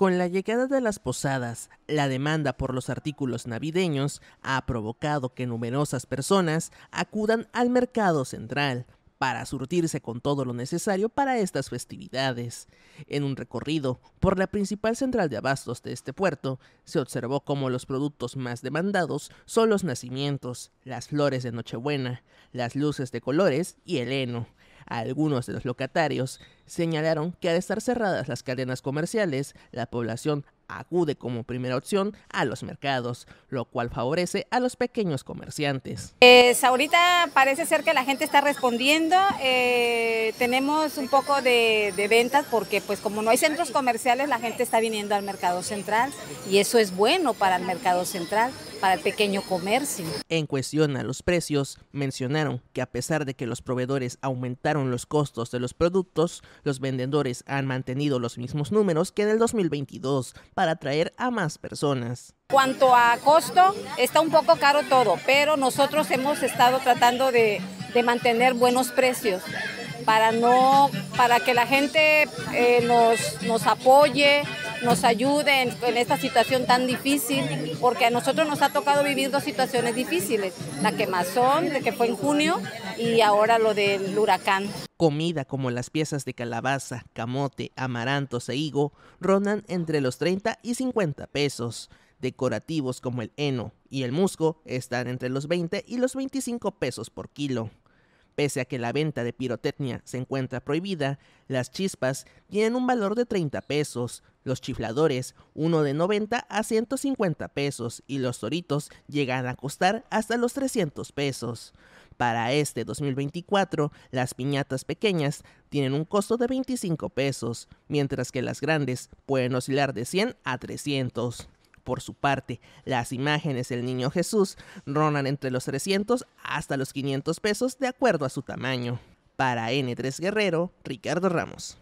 Con la llegada de las posadas, la demanda por los artículos navideños ha provocado que numerosas personas acudan al mercado central para surtirse con todo lo necesario para estas festividades. En un recorrido por la principal central de abastos de este puerto, se observó cómo los productos más demandados son los nacimientos, las flores de Nochebuena, las luces de colores y el heno. Algunos de los locatarios señalaron que al estar cerradas las cadenas comerciales, la población acude como primera opción a los mercados, lo cual favorece a los pequeños comerciantes. Pues, ahorita parece ser que la gente está respondiendo, eh, tenemos un poco de, de, ventas porque pues como no hay centros comerciales la gente está viniendo al mercado central y eso es bueno para el mercado central para el pequeño comercio. En cuestión a los precios, mencionaron que a pesar de que los proveedores aumentaron los costos de los productos, los vendedores han mantenido los mismos números que en el 2022 para atraer a más personas. Cuanto a costo, está un poco caro todo, pero nosotros hemos estado tratando de, mantener buenos precios para no para que la gente eh, nos, nos apoye, nos ayuden en, esta situación tan difícil, porque a nosotros nos ha tocado vivir dos situaciones difíciles, la quemazón, de que fue en junio, y ahora lo del huracán. Comida como las piezas de calabaza, camote, amarantos e higo rondan entre los 30 y 50 pesos. Decorativos como el heno y el musgo están entre los 20 y los 25 pesos por kilo. Pese a que la venta de pirotecnia se encuentra prohibida, las chispas tienen un valor de 30 pesos, los chifladores, uno de 90 a 150 pesos y los toritos llegan a costar hasta los 300 pesos. Para este 2024, las piñatas pequeñas tienen un costo de 25 pesos, mientras que las grandes pueden oscilar de 100 a 300. Por su parte, las imágenes del Niño Jesús ronan entre los 300 hasta los 500 pesos de acuerdo a su tamaño. Para N3 Guerrero, Ricardo Ramos.